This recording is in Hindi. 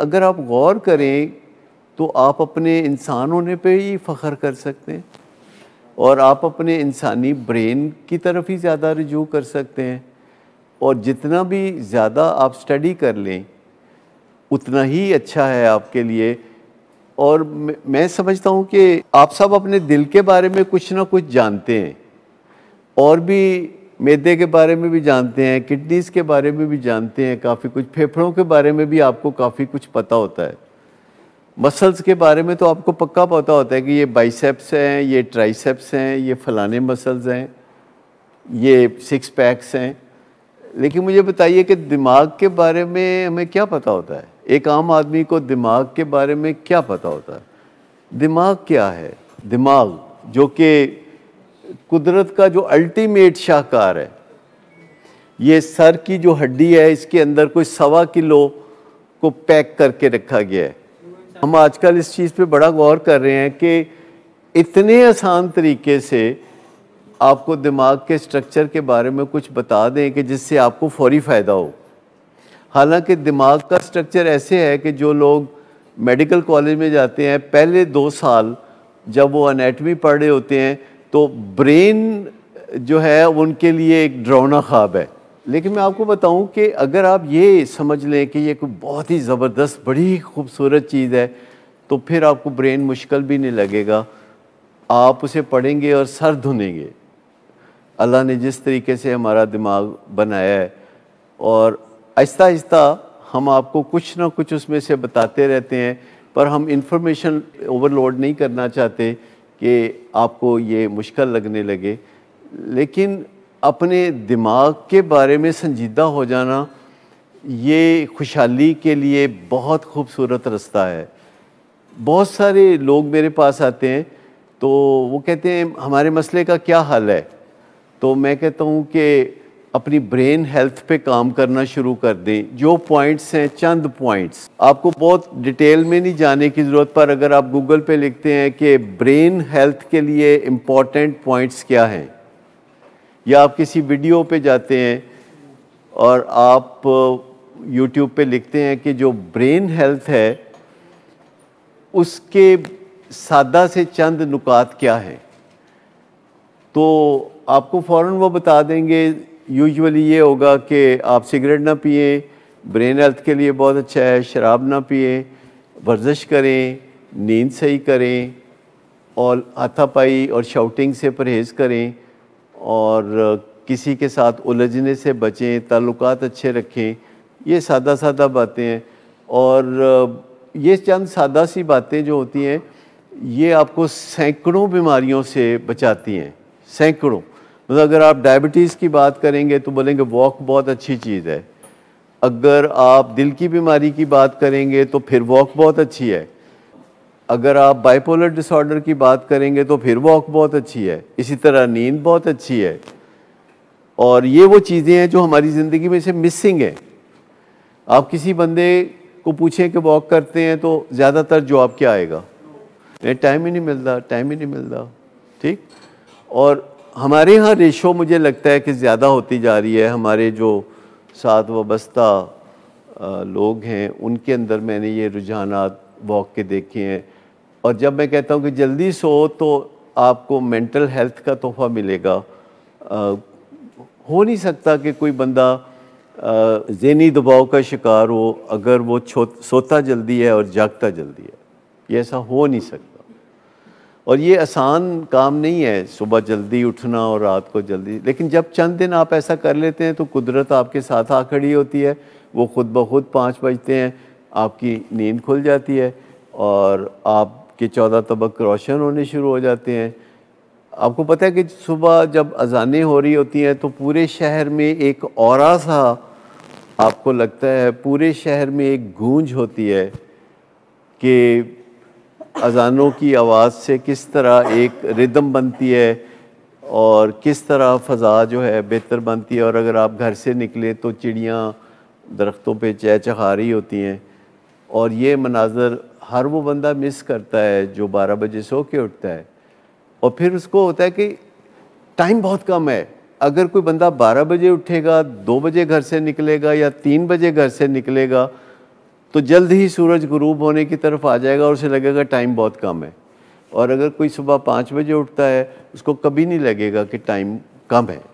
अगर आप गौर करें तो आप अपने इंसान होने पे ही फ़ख्र कर सकते हैं और आप अपने इंसानी ब्रेन की तरफ ही ज़्यादा रजू कर सकते हैं और जितना भी ज़्यादा आप स्टडी कर लें उतना ही अच्छा है आपके लिए और मैं समझता हूँ कि आप सब अपने दिल के बारे में कुछ ना कुछ जानते हैं और भी मैदे के बारे में भी जानते हैं किडनीज के बारे में भी जानते हैं काफ़ी कुछ फेफड़ों के बारे में भी आपको काफ़ी कुछ पता होता है मसल्स के बारे में तो आपको पक्का पता होता है कि ये बाइसेप्स हैं ये ट्राइसेप्स हैं ये फलाने मसल्स हैं ये सिक्स पैक्स हैं लेकिन मुझे बताइए कि दिमाग के बारे में हमें क्या पता होता है एक आम आदमी को दिमाग के बारे में क्या पता होता है दिमाग क्या है दिमाग जो कि कुदरत का जो अल्टीमेट शाहकार है ये सर की जो हड्डी है इसके अंदर कोई सवा किलो को पैक करके रखा गया है हम आजकल इस चीज़ पे बड़ा गौर कर रहे हैं कि इतने आसान तरीके से आपको दिमाग के स्ट्रक्चर के बारे में कुछ बता दें कि जिससे आपको फौरी फ़ायदा हो हालांकि दिमाग का स्ट्रक्चर ऐसे है कि जो लोग मेडिकल कॉलेज में जाते हैं पहले दो साल जब वो अनेटमी पढ़ रहे होते हैं तो ब्रेन जो है उनके लिए एक ड्रौना ख्वाब है लेकिन मैं आपको बताऊं कि अगर आप ये समझ लें कि ये कोई बहुत ही ज़बरदस्त बड़ी खूबसूरत चीज़ है तो फिर आपको ब्रेन मुश्किल भी नहीं लगेगा आप उसे पढ़ेंगे और सर धुनेंगे अल्लाह ने जिस तरीके से हमारा दिमाग बनाया है और आहिस्ता आहिस्ता हम आपको कुछ ना कुछ उसमें से बताते रहते हैं पर हम इंफॉर्मेशन ओवरलोड नहीं करना चाहते कि आपको ये मुश्किल लगने लगे लेकिन अपने दिमाग के बारे में संजीदा हो जाना ये खुशहाली के लिए बहुत खूबसूरत रास्ता है बहुत सारे लोग मेरे पास आते हैं तो वो कहते हैं हमारे मसले का क्या हल है तो मैं कहता हूँ कि अपनी ब्रेन हेल्थ पे काम करना शुरू कर दें जो पॉइंट्स हैं चंद पॉइंट्स आपको बहुत डिटेल में नहीं जाने की ज़रूरत पर अगर आप गूगल पे लिखते हैं कि ब्रेन हेल्थ के लिए इम्पॉर्टेंट पॉइंट्स क्या हैं या आप किसी वीडियो पे जाते हैं और आप यूट्यूब uh, पे लिखते हैं कि जो ब्रेन हेल्थ है उसके सादा से चंद नुकात क्या हैं तो आपको फ़ौर वो बता देंगे यूजुअली ये होगा कि आप सिगरेट ना पिए ब्रेन हेल्थ के लिए बहुत अच्छा है शराब ना पिए वर्जिश करें नींद सही करें और हाथापाई और शाउटिंग से परहेज़ करें और किसी के साथ उलझने से बचें ताल्लुक अच्छे रखें ये सादा सादा बातें हैं और ये चंद सादा सी बातें जो होती हैं ये आपको सैकड़ों बीमारियों से बचाती हैं सैकड़ों मतलब अगर आप डायबिटीज़ की बात करेंगे तो बोलेंगे वॉक बहुत अच्छी चीज़ है अगर आप दिल की बीमारी की बात करेंगे तो फिर वॉक बहुत अच्छी है अगर आप बाइपोलर डिसऑर्डर की बात करेंगे तो फिर वॉक बहुत अच्छी है इसी तरह नींद बहुत अच्छी है और ये वो चीज़ें हैं जो हमारी ज़िंदगी में से मिसिंग है आप किसी बंदे को पूछें कि वॉक करते हैं तो ज़्यादातर जवाब क्या आएगा नहीं टाइम ही नहीं मिलता टाइम ही नहीं मिलता ठीक और हमारे यहाँ रेशो मुझे लगता है कि ज़्यादा होती जा रही है हमारे जो साथ वस्ता लोग हैं उनके अंदर मैंने ये रुझान वॉक के देखे हैं और जब मैं कहता हूँ कि जल्दी सो तो आपको मेंटल हेल्थ का तोहफा मिलेगा आ, हो नहीं सकता कि कोई बंदा जहनी दबाव का शिकार हो अगर वो सोता जल्दी है और जागता जल्दी है ये ऐसा हो नहीं सकता और ये आसान काम नहीं है सुबह जल्दी उठना और रात को जल्दी लेकिन जब चंद दिन आप ऐसा कर लेते हैं तो कुदरत आपके साथ आ खड़ी होती है वो खुद ब खुद पाँच बजते हैं आपकी नींद खुल जाती है और आपके चौदह तबक रोशन होने शुरू हो जाते हैं आपको पता है कि सुबह जब अजानें हो रही होती हैं तो पूरे शहर में एक और सा आपको लगता है पूरे शहर में एक गूंज होती है कि अजानों की आवाज़ से किस तरह एक रिदम बनती है और किस तरह फ़ज़ा जो है बेहतर बनती है और अगर आप घर से निकले तो चिड़ियाँ दरख्तों पर चहचहा रही होती हैं और ये मनाजर हर वो बंदा मिस करता है जो बारह बजे सो के उठता है और फिर उसको होता है कि टाइम बहुत कम है अगर कोई बंदा बारह बजे उठेगा दो बजे घर से निकलेगा या तीन बजे घर से निकलेगा तो जल्द ही सूरज गुरूब होने की तरफ आ जाएगा और उसे लगेगा टाइम बहुत कम है और अगर कोई सुबह पाँच बजे उठता है उसको कभी नहीं लगेगा कि टाइम कम है